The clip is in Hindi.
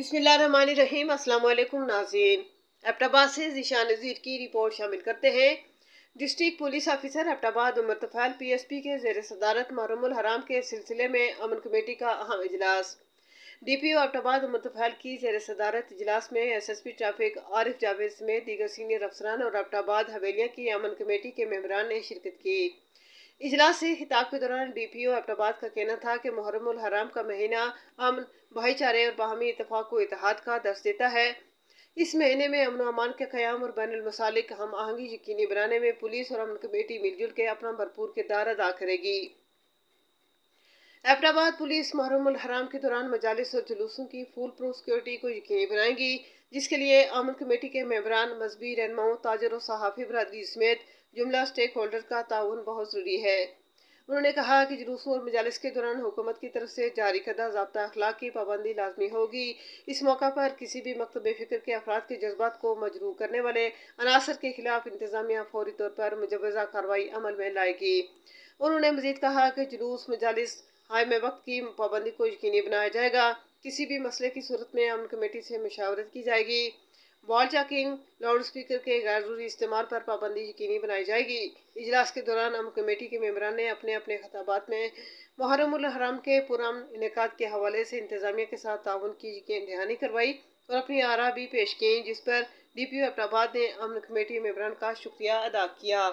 अस्सलाम वालेकुम नाजीन एबटाबाद से जिशा नज़ीर की रिपोर्ट शामिल करते हैं district police officer Abbottabad Umar Tufail P S P के जेर सदारत मरमुल हराम के सिलसिले में अमन कमेटी का अहम इजलास D P O Abbottabad Umar Tufail की जेर सदारत इजलास में S S P traffic Arif Javed समेत दीगर सीनियर अफसरान और एबटाबाद हवेलियाँ की अमन कमेटी के मेम्बरान ने शिरकत की इजलास से खिताब के दौरान डी पी ओ एबटाबाद का कहना था कि मुहरम हराम का महीना अमन भाईचारे और बाहमी इतफाक़ को इतिहाद का दर्ज देता है इस महीने में अमन अमान के क्याम और बैन अमसालिक हम आहंगी यकीनी बनाने में पुलिस और अमन कमेटी मिलजुल के अपना भरपूर किरदार अदा करेगी एफटाबाद पुलिस महरम हराम के दौरान मजालस और जुलूसों की फुल प्रूफ सिक्योरिटी को यकीनी बनाएगी जिसके लिए अमन कमेटी के मेम्बरान मजहबी रहनमाओं ताजर और सहाफ़ी बरदरी समेत जुमला स्टेक होल्डर का ताउन बहुत ज़रूरी है उन्होंने कहा कि जुलूसों और मजालस के दौरान हुकूमत की तरफ से जारी करदा जबता अखलाक की पाबंदी लाजमी होगी इस मौका पर किसी भी मकतब फ़िक्र के अफराद के जज्बात को मजरू करने वाले अनासर के खिलाफ इंतजामिया फौरी तौर पर मुजवजा कार्रवाई अमल में लाएगी उन्होंने मजीद कहा कि जुलूस मजालस हाय में वक्त की पाबंदी को यकीनी बनाया जाएगा किसी भी मसले की सूरत में अमन कमेटी से मशावरत की जाएगी वॉल चैकिंग लाउड स्पीकर के गैर जरूरी इस्तेमाल पर पाबंदी यकीनी बनाई जाएगी इजलास के दौरान अमन कमेटी के मेबरान ने अपने अपने खताबात में मुहरम के पुरान इनका के हवाले से इंतजामिया के साथ ताउन की यकीन दहानी करवाई और अपनी आरा भी पेश की जिस पर डी पी ओ एबटाबाद ने अमन कमेटी मेबरान का शुक्रिया अदा किया